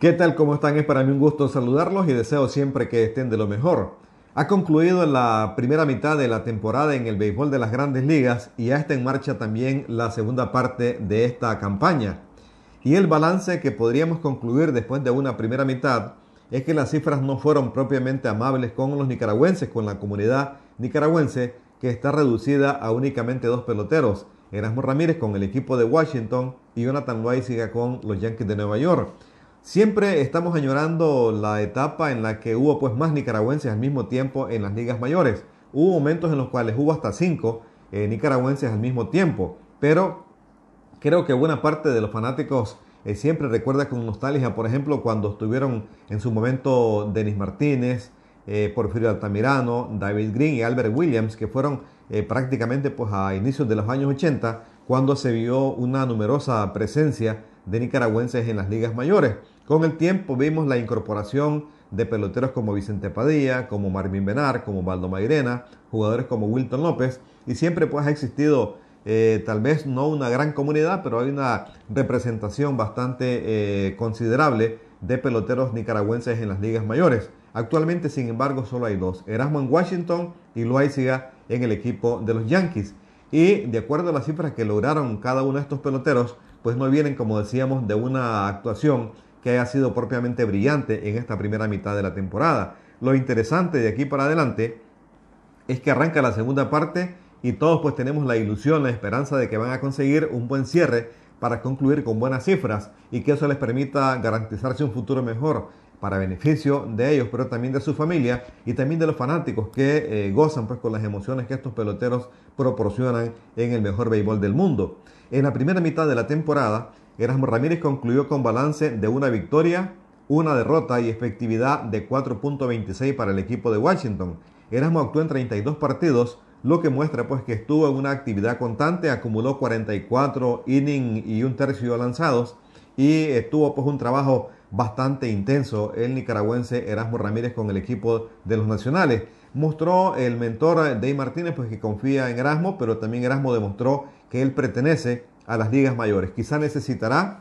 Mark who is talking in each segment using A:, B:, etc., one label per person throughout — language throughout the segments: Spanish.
A: ¿Qué tal? ¿Cómo están? Es para mí un gusto saludarlos y deseo siempre que estén de lo mejor. Ha concluido la primera mitad de la temporada en el béisbol de las grandes ligas y ya está en marcha también la segunda parte de esta campaña. Y el balance que podríamos concluir después de una primera mitad es que las cifras no fueron propiamente amables con los nicaragüenses, con la comunidad nicaragüense que está reducida a únicamente dos peloteros, Erasmo Ramírez con el equipo de Washington y Jonathan Loaiziga con los Yankees de Nueva York. Siempre estamos añorando la etapa en la que hubo pues más nicaragüenses al mismo tiempo en las ligas mayores. Hubo momentos en los cuales hubo hasta cinco eh, nicaragüenses al mismo tiempo, pero creo que buena parte de los fanáticos eh, siempre recuerda con nostalgia, por ejemplo, cuando estuvieron en su momento Denis Martínez, eh, Porfirio Altamirano, David Green y Albert Williams, que fueron prácticamente pues a inicios de los años 80, cuando se vio una numerosa presencia de nicaragüenses en las ligas mayores. Con el tiempo vimos la incorporación de peloteros como Vicente Padilla, como Marvin Benar, como Baldo Mairena, jugadores como Wilton López, y siempre pues ha existido eh, tal vez no una gran comunidad, pero hay una representación bastante eh, considerable de peloteros nicaragüenses en las ligas mayores. Actualmente, sin embargo, solo hay dos, Erasmo en Washington y Loaiziga en el equipo de los Yankees. Y de acuerdo a las cifras que lograron cada uno de estos peloteros, pues no vienen, como decíamos, de una actuación que haya sido propiamente brillante en esta primera mitad de la temporada. Lo interesante de aquí para adelante es que arranca la segunda parte y todos pues tenemos la ilusión, la esperanza de que van a conseguir un buen cierre para concluir con buenas cifras y que eso les permita garantizarse un futuro mejor para beneficio de ellos, pero también de su familia y también de los fanáticos que eh, gozan pues con las emociones que estos peloteros proporcionan en el mejor béisbol del mundo. En la primera mitad de la temporada, Erasmo Ramírez concluyó con balance de una victoria, una derrota y efectividad de 4.26 para el equipo de Washington. Erasmo actuó en 32 partidos, lo que muestra pues que estuvo en una actividad constante, acumuló 44 innings y un tercio lanzados y estuvo pues un trabajo bastante intenso el nicaragüense Erasmo Ramírez con el equipo de los nacionales. Mostró el mentor Dave Martínez pues que confía en Erasmo, pero también Erasmo demostró que él pertenece a las ligas mayores. Quizá necesitará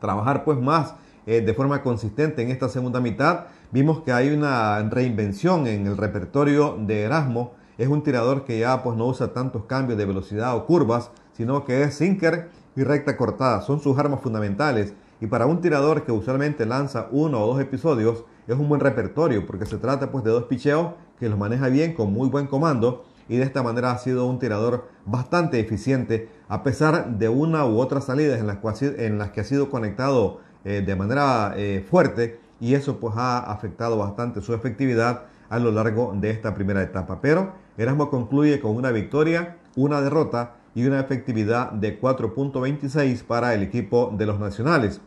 A: trabajar pues más eh, de forma consistente en esta segunda mitad. Vimos que hay una reinvención en el repertorio de Erasmo. Es un tirador que ya pues no usa tantos cambios de velocidad o curvas, sino que es sinker y recta cortada. Son sus armas fundamentales y para un tirador que usualmente lanza uno o dos episodios, es un buen repertorio porque se trata pues de dos picheos que los maneja bien con muy buen comando y de esta manera ha sido un tirador bastante eficiente a pesar de una u otra salida en las, en las que ha sido conectado eh, de manera eh, fuerte y eso pues ha afectado bastante su efectividad a lo largo de esta primera etapa. Pero Erasmo concluye con una victoria, una derrota y una efectividad de 4.26 para el equipo de los nacionales.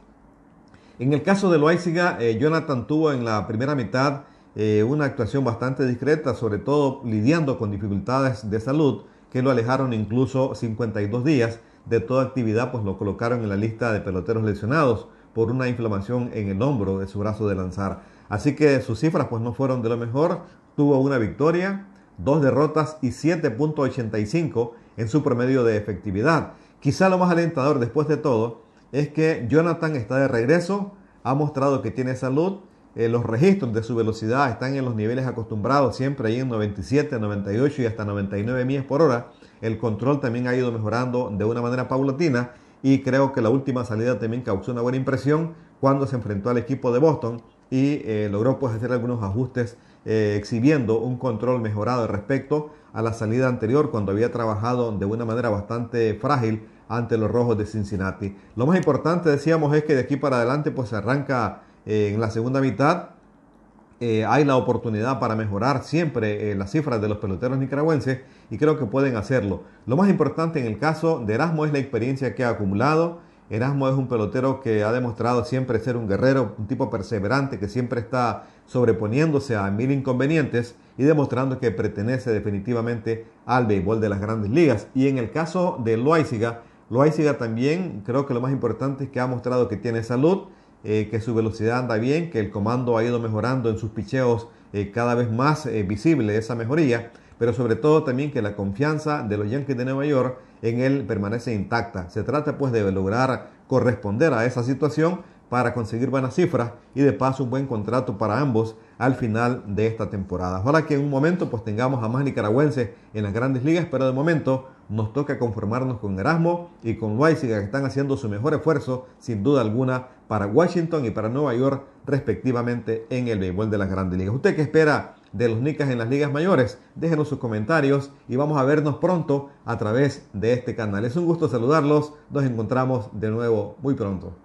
A: En el caso de Loaiziga, eh, Jonathan tuvo en la primera mitad eh, una actuación bastante discreta, sobre todo lidiando con dificultades de salud que lo alejaron incluso 52 días de toda actividad, pues lo colocaron en la lista de peloteros lesionados por una inflamación en el hombro de su brazo de lanzar. Así que sus cifras pues no fueron de lo mejor, tuvo una victoria, dos derrotas y 7.85 en su promedio de efectividad. Quizá lo más alentador después de todo es que Jonathan está de regreso, ha mostrado que tiene salud, eh, los registros de su velocidad están en los niveles acostumbrados, siempre ahí en 97, 98 y hasta 99 millas por hora. El control también ha ido mejorando de una manera paulatina y creo que la última salida también causó una buena impresión cuando se enfrentó al equipo de Boston y eh, logró pues hacer algunos ajustes eh, exhibiendo un control mejorado respecto a la salida anterior cuando había trabajado de una manera bastante frágil ante los rojos de Cincinnati. Lo más importante decíamos es que de aquí para adelante pues se arranca eh, en la segunda mitad. Eh, hay la oportunidad para mejorar siempre las cifras de los peloteros nicaragüenses y creo que pueden hacerlo. Lo más importante en el caso de Erasmo es la experiencia que ha acumulado Erasmo es un pelotero que ha demostrado siempre ser un guerrero, un tipo perseverante que siempre está sobreponiéndose a mil inconvenientes y demostrando que pertenece definitivamente al béisbol de las grandes ligas. Y en el caso de Loaiziga, Loaiziga también creo que lo más importante es que ha mostrado que tiene salud, eh, que su velocidad anda bien, que el comando ha ido mejorando en sus picheos eh, cada vez más eh, visible esa mejoría, pero sobre todo también que la confianza de los Yankees de Nueva York en él permanece intacta. Se trata pues de lograr corresponder a esa situación para conseguir buenas cifras y de paso un buen contrato para ambos al final de esta temporada. Ojalá que en un momento pues tengamos a más nicaragüenses en las grandes ligas, pero de momento nos toca conformarnos con Erasmo y con Weisiger que están haciendo su mejor esfuerzo sin duda alguna para Washington y para Nueva York respectivamente en el béisbol de las grandes ligas. ¿Usted qué espera de los Nicas en las ligas mayores? Déjenos sus comentarios y vamos a vernos pronto a través de este canal. Es un gusto saludarlos, nos encontramos de nuevo muy pronto.